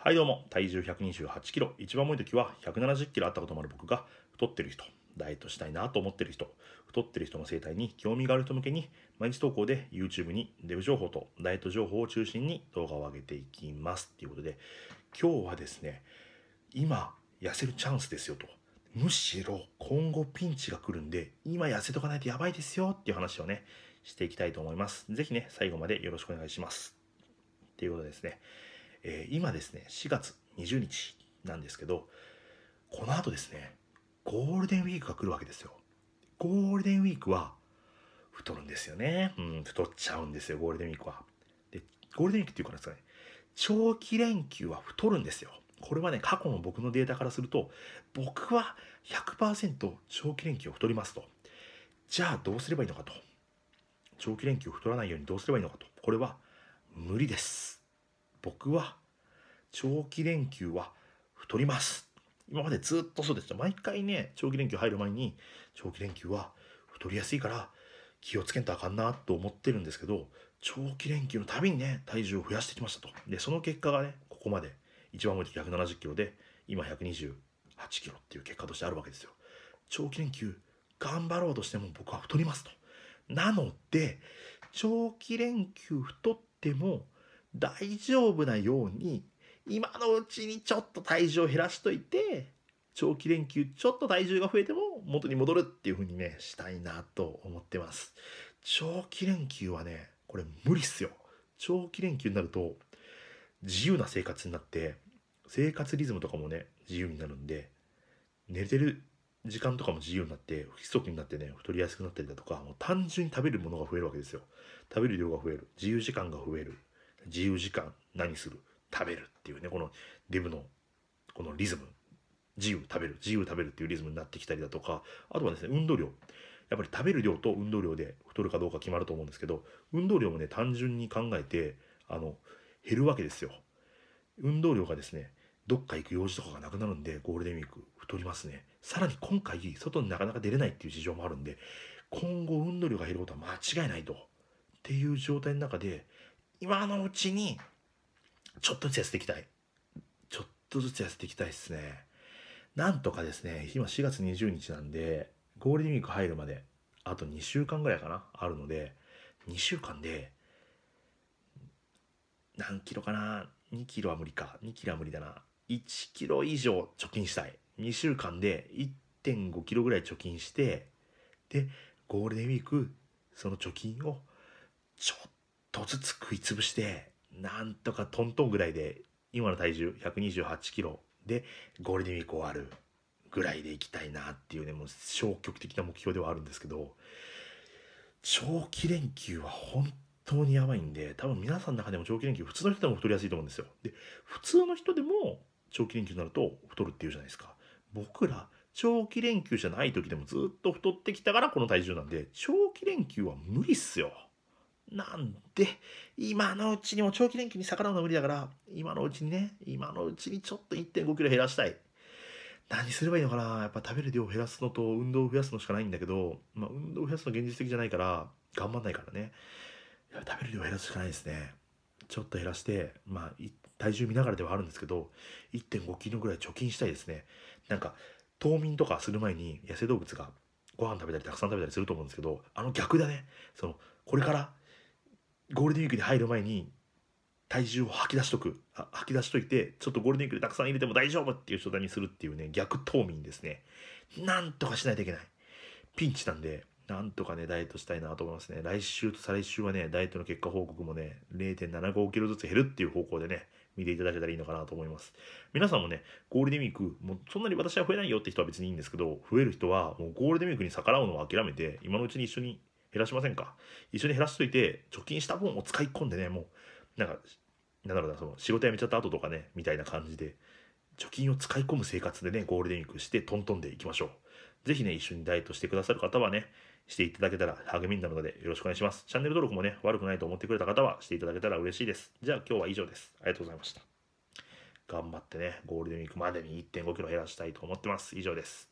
はいどうも体重1 2 8キロ一番重い時は1 7 0キロあったこともある僕が太ってる人ダイエットしたいなと思ってる人太ってる人の生態に興味がある人向けに毎日投稿で YouTube にデブ情報とダイエット情報を中心に動画を上げていきますということで今日はですね今痩せるチャンスですよとむしろ今後ピンチが来るんで今痩せとかないとやばいですよっていう話をねしていきたいと思います是非ね最後までよろしくお願いしますということですねえー、今ですね、4月20日なんですけど、この後ですね、ゴールデンウィークが来るわけですよ。ゴールデンウィークは太るんですよね。うん、太っちゃうんですよ、ゴールデンウィークは。で、ゴールデンウィークっていうかなんですかね、長期連休は太るんですよ。これはね、過去の僕のデータからすると、僕は100%長期連休を太りますと。じゃあどうすればいいのかと。長期連休を太らないようにどうすればいいのかと。これは無理です。僕は長期連休は太ります。今までずっとそうでした。毎回ね、長期連休入る前に、長期連休は太りやすいから気をつけんとあかんなと思ってるんですけど、長期連休のたびにね、体重を増やしてきましたと。で、その結果がね、ここまで、一番多い時170キロで、今128キロっていう結果としてあるわけですよ。長期連休、頑張ろうとしても僕は太りますと。なので、長期連休太っても、大丈夫なように今のうちにちょっと体重を減らしといて長期連休ちょっと体重が増えても元に戻るっていう風にねしたいなと思ってます長期連休はねこれ無理っすよ長期連休になると自由な生活になって生活リズムとかもね自由になるんで寝てる時間とかも自由になって不規則になってね太りやすくなったりだとかもう単純に食べるものが増えるわけですよ食べる量が増える自由時間が増える自由時間、何する、食べるっていうね、このデブのこのリズム、自由食べる、自由食べるっていうリズムになってきたりだとか、あとはですね、運動量。やっぱり食べる量と運動量で太るかどうか決まると思うんですけど、運動量もね、単純に考えて、あの、減るわけですよ。運動量がですね、どっか行く用事とかがなくなるんで、ゴールデンウィーク太りますね。さらに今回、外になかなか出れないっていう事情もあるんで、今後運動量が減ることは間違いないと。っていう状態の中で、今のうちに、ちょっとずつ痩せていきたい。ちょっとずつ痩せていきたいですね。なんとかですね、今4月20日なんで、ゴールデンウィーク入るまで、あと2週間ぐらいかな、あるので、2週間で、何キロかな、2キロは無理か、2キロは無理だな、1キロ以上貯金したい。2週間で1.5キロぐらい貯金して、で、ゴールデンウィーク、その貯金を、ちょっとずつ食い潰して、なんとかトントンぐらいで、今の体重128キロで、ゴールデンウィーク終わるぐらいでいきたいなっていうね、もう消極的な目標ではあるんですけど、長期連休は本当にやばいんで、多分皆さんの中でも長期連休、普通の人でも太りやすいと思うんですよ。で、普通の人でも長期連休になると太るっていうじゃないですか。僕ら、長期連休じゃない時でもずっと太ってきたからこの体重なんで、長期連休は無理っすよ。なんで、今のうちにも長期連休に逆らうのは無理だから、今のうちにね、今のうちにちょっと1.5キロ減らしたい。何すればいいのかなやっぱ食べる量を減らすのと運動を増やすのしかないんだけど、まあ、運動を増やすの現実的じゃないから、頑張んないからね。食べる量を減らすしかないですね。ちょっと減らして、まあ、体重見ながらではあるんですけど、1.5キロぐらい貯金したいですね。なんか、冬眠とかする前に野生動物がご飯食べたりたくさん食べたりすると思うんですけど、あの逆だね。その、これからゴールデンウィークに入る前に体重を吐き出しとく吐き出しといてちょっとゴールデンウィークでたくさん入れても大丈夫っていう状態にするっていうね逆冬眠ですねなんとかしないといけないピンチなんでなんとかねダイエットしたいなと思いますね来週と再来週はねダイエットの結果報告もね0.75キロずつ減るっていう方向でね見ていただけたらいいのかなと思います皆さんもねゴールデンウィークもうそんなに私は増えないよって人は別にいいんですけど増える人はもうゴールデンウィークに逆らうのを諦めて今のうちに一緒に減らしませんか一緒に減らしといて、貯金した分を使い込んでね、もう、なんか、なんだろうな、その仕事辞めちゃった後とかね、みたいな感じで、貯金を使い込む生活でね、ゴールデンウィークしてトントンでいきましょう。ぜひね、一緒にダイエットしてくださる方はね、していただけたら励みになるのでよろしくお願いします。チャンネル登録もね、悪くないと思ってくれた方はしていただけたら嬉しいです。じゃあ今日は以上です。ありがとうございました。頑張ってね、ゴールデンウィークまでに1.5キロ減らしたいと思ってます。以上です。